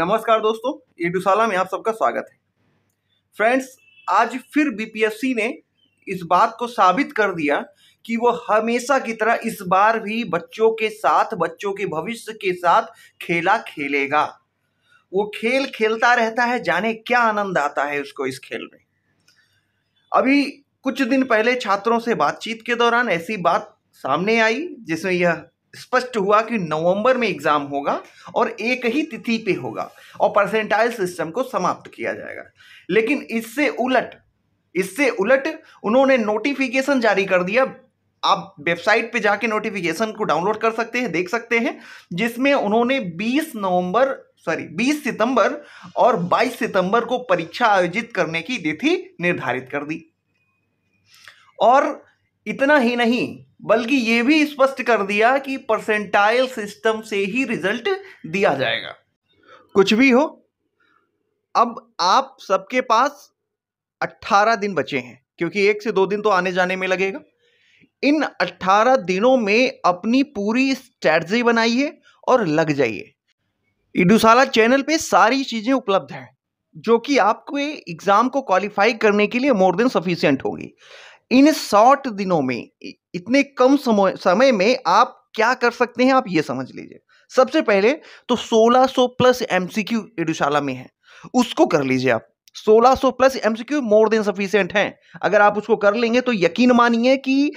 नमस्कार दोस्तों ई में आप सबका स्वागत है फ्रेंड्स आज फिर बीपीएससी ने इस बात को साबित कर दिया कि वो हमेशा की तरह इस बार भी बच्चों के साथ बच्चों के भविष्य के साथ खेला खेलेगा वो खेल खेलता रहता है जाने क्या आनंद आता है उसको इस खेल में अभी कुछ दिन पहले छात्रों से बातचीत के दौरान ऐसी बात सामने आई जिसमें यह स्पष्ट हुआ कि नवंबर में एग्जाम होगा और एक ही तिथि पे होगा और परसेंटाइल सिस्टम को समाप्त किया जाएगा लेकिन इससे उलट इससे उलट उन्होंने नोटिफिकेशन जारी कर दिया आप वेबसाइट पे जाके नोटिफिकेशन को डाउनलोड कर सकते हैं देख सकते हैं जिसमें उन्होंने 20 नवंबर सॉरी 20 सितंबर और 22 सितंबर को परीक्षा आयोजित करने की तिथि निर्धारित कर दी और इतना ही नहीं बल्कि ये भी स्पष्ट कर दिया कि परसेंटाइल सिस्टम से ही रिजल्ट दिया जाएगा कुछ भी हो अब आप सबके पास 18 दिन बचे हैं क्योंकि एक से दो दिन तो आने जाने में लगेगा इन 18 दिनों में अपनी पूरी स्ट्रैटी बनाइए और लग जाइए इडुशाला चैनल पे सारी चीज़ें उपलब्ध हैं जो कि आपके एग्ज़ाम को क्वालिफाई करने के लिए मोर देन सफिशियंट होगी इन शॉर्ट दिनों में इतने कम समय समय में आप क्या कर सकते हैं आप ये समझ लीजिए सबसे पहले तो 1600 प्लस एमसीक्यू एडुशाला में है उसको कर लीजिए आप 1600 plus MCQ more than sufficient है अगर आप उसको कर लेंगे तो यकीन मानिए कि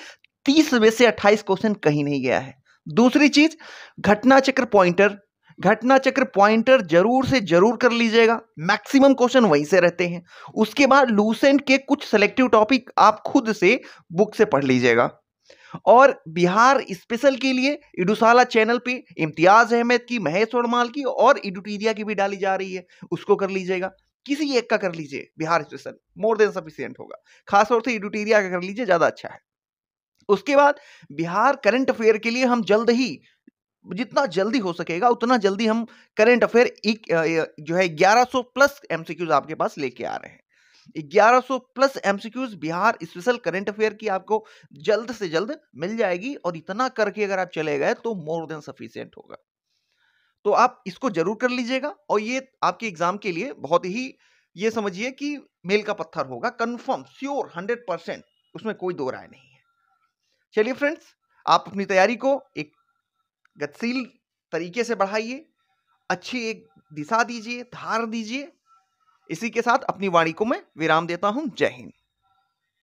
30 में से 28 क्वेश्चन कहीं नहीं गया है दूसरी चीज घटना चक्र पॉइंटर घटना चक्र पॉइंटर जरूर से जरूर कर लीजिएगा मैक्सिमम क्वेश्चन वहीं से रहते हैं उसके बाद लूसेंट के कुछ सेलेक्टिव टॉपिक आप खुद से बुक से पढ़ लीजिएगा और बिहार स्पेशल के लिए इडुसाला चैनल पे इम्तियाज अहमद की महेश वर्माल की और इडुटीरिया की भी डाली जा रही है उसको कर लीजिएगा किसी एक का कर लीजिए Bihar special more than sufficient होगा खासतौर से इडुटीरिया का कर लीजिए ज़्यादा अच्छा है उसके बाद बिहार करंट अफेयर के लिए हम जल्द ही जितना जल्दी हो सकेगा उतना जल्दी हम करंट अफेयर एक जो है 1100 प्लस एमसीक्यूज आपके पास लेके आ रहे हैं 1100 plus MCQs Bihar special current affair की आपको जल्द से जल्द मिल जाएगी और इतना करके अगर आप चले गए तो मोर देन सफिशियंट होगा तो आप इसको जरूर कर लीजिएगा और ये आपके एग्जाम के लिए बहुत ही ये समझिए कि मेल का पत्थर होगा कंफर्म श्योर हंड्रेड परसेंट उसमें कोई दो राय नहीं है चलिए फ्रेंड्स आप अपनी तैयारी को एक गतिशील तरीके से बढ़ाइए अच्छी एक दिशा दीजिए धार दीजिए इसी के साथ अपनी वाणी को मैं विराम देता हूं जय हिंद